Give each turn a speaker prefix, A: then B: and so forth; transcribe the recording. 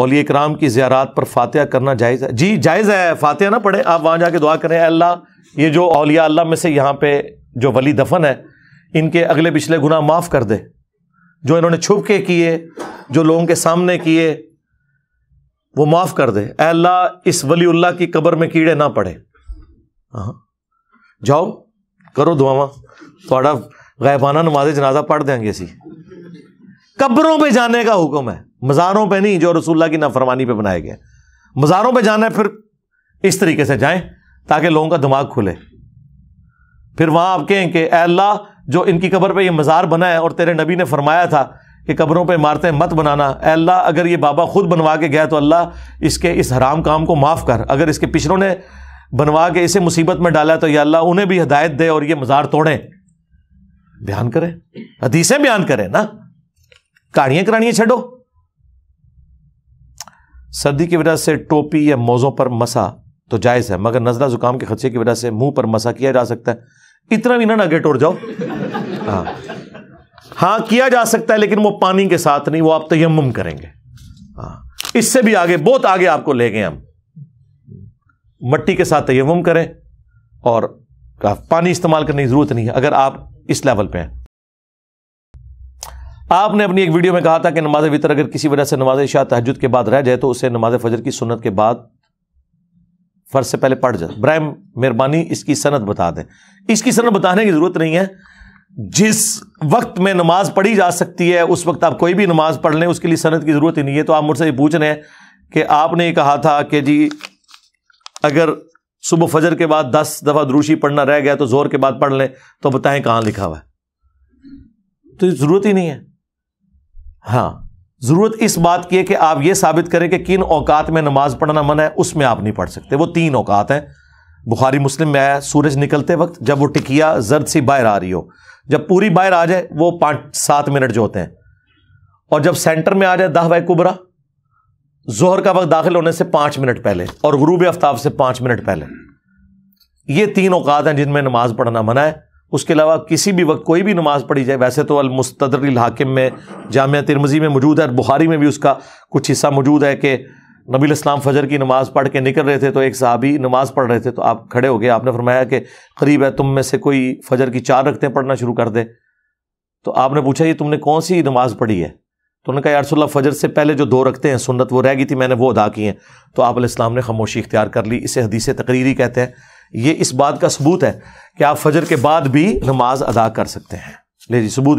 A: औलिया कराम की ज्यारात पर फातह करना जायज़ है जी जायज़ है फातह ना पढ़े आप वहाँ जाके दुआ करें अल्लाह ये जो अलिया अल्लाह में से यहाँ पे जो वली दफन है इनके अगले पिछले गुना माफ़ कर दे जो इन्होंने छुप के किए जो लोगों के सामने किए वो माफ़ कर दे अल्लाह इस वली अल्लाह की कब्र में कीड़े ना पड़े हाँ जाओ करो दुआवा थोड़ा गैबाना नमाज जनाजा पढ़ देंगे सी कब्रों पर जाने का हुक्म है मज़ारों पे नहीं जो रसुल्ला की नाफरमानी पे बनाए गए मज़ारों पे जाना है फिर इस तरीके से जाएं ताकि लोगों का दिमाग खुले फिर वहां आप कहें कि अल्लाह जो इनकी कबर पे ये मज़ार बना है और तेरे नबी ने फरमाया था कि कबरों पे मारते मत बनाना अल्लाह अगर ये बाबा खुद बनवा के गया तो अल्लाह इसके इस हराम काम को माफ़ कर अगर इसके पिछड़ों ने बनवा के इसे मुसीबत में डाला तो यह अल्लाह उन्हें भी हिदायत दे और ये मज़ार तोड़े बयान करें हदीसें बयान करें ना कहानियाँ करानियाँ छेडो सर्दी की वजह से टोपी या मोज़ों पर मसा तो जायज़ है मगर नजला ज़ुकाम के खदशे की वजह से मुंह पर मसा किया जा सकता है इतना भी ना ना गेट और जाओ हाँ हाँ किया जा सकता है लेकिन वो पानी के साथ नहीं वो आप तयम करेंगे हाँ इससे भी आगे बहुत आगे आपको ले गए हम मट्टी के साथ तयम करें और पानी इस्तेमाल करने की ज़रूरत नहीं है अगर आप इस लेवल पे हैं आपने अपनी एक वीडियो में कहा था कि नमाज वितर अगर किसी वजह से नमाज शाह तहजद के बाद रह जाए तो उसे नमाज फजर की सुनत के बाद फर्ज से पहले पढ़ जाए ब्राहम मेहरबानी इसकी सनत बता दें इसकी सनत बताने की ज़रूरत नहीं है जिस वक्त में नमाज पढ़ी जा सकती है उस वक्त आप कोई भी नमाज पढ़ लें उसके लिए सनत की ज़रूरत ही नहीं है तो आप मुझसे ये पूछ रहे हैं कि आपने कहा था कि जी अगर सुबह फजर के बाद दस दफ़ा द्रूशी पढ़ना रह गया तो जोर के बाद पढ़ लें तो बताएं कहां लिखा हुआ है तो ज़रूरत ही नहीं है हाँ जरूरत इस बात की है कि आप ये साबित करें कि किन औकात में नमाज पढ़ना मना है उसमें आप नहीं पढ़ सकते वो तीन औकात हैं बुखारी मुस्लिम में आया सूरज निकलते वक्त जब वो टिकिया जर्द सी बाहर आ रही हो जब पूरी बाहर आ जाए वो पाँच सात मिनट जो होते हैं और जब सेंटर में आ जाए दाह कुबरा जोहर का वक्त दाखिल होने से पांच मिनट पहले और गरूब आफ्ताब से पांच मिनट पहले ये तीन औकात हैं जिनमें नमाज पढ़ना मना है उसके अलावा किसी भी वक्त कोई भी नमाज़ पढ़ी जाए वैसे तो अलमुस्तदरिल हाकिम में जामिया तिरमजी में मौजूद है बुहारी में भी उसका कुछ हिस्सा मौजूद है कि नबी इस्लाम फ़जर की नमाज़ पढ़ के निकल रहे थे तो एक सहाबी नमाज़ पढ़ रहे थे तो आप खड़े हो गए आपने फरमाया कि करीब है तुम में से कोई फ़जर की चार रखते पढ़ना शुरू कर दे तो आपने पूछा ये तुमने कौन सी नमाज़ पढ़ी है तो उन्होंने कहा यारसोल्ला फजर से पहले जो दो रखते हैं सुन्नत वो रह गई थी मैंने वो अदा की हैं तो आप इस्लाम ने खामोशी इख्तियार कर ली इसे हदीस तकरीरी कहते हैं ये इस बात का सबूत है कि आप फजर के बाद भी नमाज अदा कर सकते हैं ले जी सबूत